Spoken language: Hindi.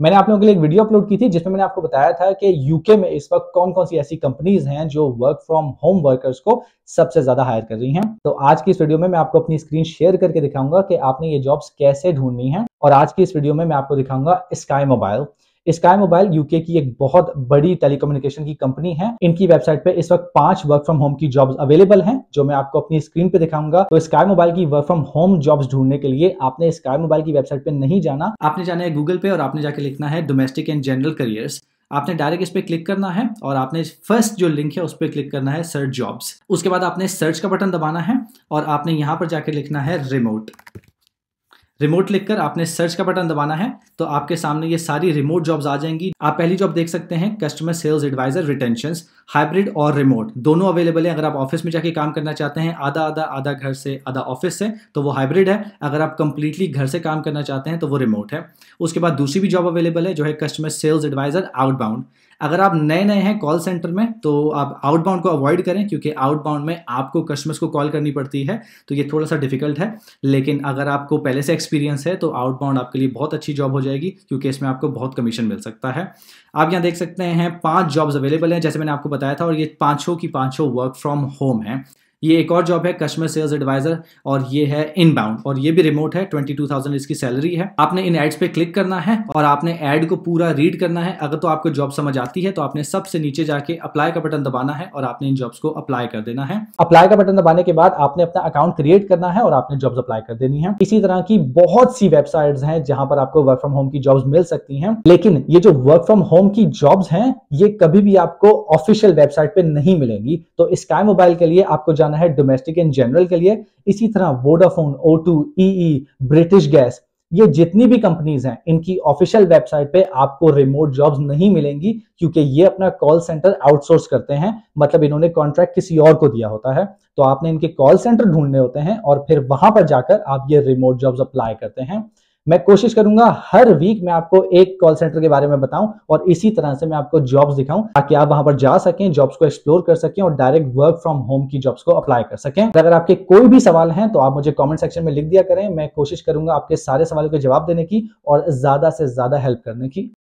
मैंने आप लोगों के लिए एक वीडियो अपलोड की थी जिसमें मैंने आपको बताया था कि यूके में इस वक्त कौन कौन सी ऐसी कंपनीज हैं जो वर्क फ्रॉम होम वर्कर्स को सबसे ज्यादा हायर कर रही हैं तो आज की इस वीडियो में मैं आपको अपनी स्क्रीन शेयर करके दिखाऊंगा कि आपने ये जॉब्स कैसे ढूंढनी है और आज की इस वीडियो में मैं आपको दिखाऊंगा sky mobile sky mobile UK की एक बहुत बड़ी टेलीकम्युनिकेशन की कंपनी है इनकी वेबसाइट पे इस वक्त पांच वर्क फ्रॉम होम की जॉब्स अवेलेबल हैं जो मैं आपको अपनी स्क्रीन पे दिखाऊंगा तो स्काई मोबाइल की वर्क फ्रॉम होम जॉब्स ढूंढने के लिए आपने स्काई मोबाइल की वेबसाइट पे नहीं जाना आपने जाना है गूगल पे और आपने जाके लिखना है डोमेस्टिक एंड जनरल करियर्स आपने डायरेक्ट इस पर क्लिक करना है और आपने फर्स्ट जो लिंक है उस पर क्लिक करना है सर्च जॉब्स उसके बाद आपने सर्च का बटन दबाना है और आपने यहाँ पर जाकर लिखना है रिमोट रिमोट लिखकर आपने सर्च का बटन दबाना है तो आपके सामने ये सारी रिमोट जॉब्स आ जाएंगी आप पहली जॉब देख सकते हैं customer sales advisor retention hybrid और रिमोट दोनों अवेलेबल है अगर आप ऑफिस में जाके काम करना चाहते हैं आधा आधा आधा घर से आधा ऑफिस से तो वो हाइब्रिड है अगर आप कंप्लीटली घर से काम करना चाहते हैं तो वो रिमोट है उसके बाद दूसरी भी जॉब अवेलेबल है जो है कस्टमर सेल्स एडवाइजर आउटबाउंड अगर आप नए नए हैं कॉल सेंटर में तो आप आउटबाउंड को अवॉइड करें क्योंकि आउटबाउंड में आपको कस्टमर्स को कॉल करनी पड़ती है तो ये थोड़ा सा डिफिकल्ट है लेकिन अगर आपको पहले से एक्सपीरियंस है तो आउटबाउंड आपके लिए बहुत अच्छी जॉब हो जाएगी क्योंकि इसमें आपको बहुत कमीशन मिल सकता है आप यहाँ देख सकते हैं पाँच जॉब्स अवेलेबल हैं जैसे मैंने आपको बताया था और ये पाँचों की पाँचों वर्क फ्रॉम होम है ये एक और जॉब है कस्टमर सेल्स एडवाइजर और ये है इनबाउंड और ये भी रिमोट है 22,000 इसकी सैलरी है आपने इन एड्स पे क्लिक करना है और आपने एड को पूरा रीड करना है अगर तो आपको जॉब समझ आती है तो आपने सबसे नीचे जाके अप्लाई का बटन दबाना है और आपने इन जॉब्स को अप्लाई कर देना है अप्लाई का बटन दबाने के बाद आपने अपना अकाउंट क्रिएट करना है और आपने जॉब अप्लाई कर देनी है इसी तरह की बहुत सी वेबसाइट है जहां पर आपको वर्क फ्रॉम होम की जॉब मिल सकती है लेकिन ये जो वर्क फ्रॉम होम की जॉब है ये कभी भी आपको ऑफिशियल वेबसाइट पे नहीं मिलेंगी तो स्काई मोबाइल के लिए आपको जाना है डोमेस्टिक इन जनरल के लिए इसी तरह Vodafone O two E British gas ये जितनी भी कंपनीज हैं इनकी ऑफिशियल वेबसाइट पे आपको रिमोट जॉब्स नहीं मिलेंगी क्योंकि ये अपना कॉल सेंटर आउटसोर्स करते हैं मतलब इन्होंने कॉन्ट्रैक्ट किसी और को दिया होता है तो आपने इनके कॉल सेंटर ढूंढने होते हैं और फिर वहां पर जाकर आप ये रिमोट जॉब्स अप्लाई करते हैं मैं कोशिश करूंगा हर वीक मैं आपको एक कॉल सेंटर के बारे में बताऊं और इसी तरह से मैं आपको जॉब्स दिखाऊं ताकि आप वहां पर जा सकें जॉब्स को एक्सप्लोर कर सकें और डायरेक्ट वर्क फ्रॉम होम की जॉब्स को अप्लाई कर सकें तो अगर आपके कोई भी सवाल हैं तो आप मुझे कॉमेंट सेक्शन में लिख दिया करें मैं कोशिश करूंगा आपके सारे सवालों के जवाब देने की और ज्यादा से ज्यादा हेल्प करने की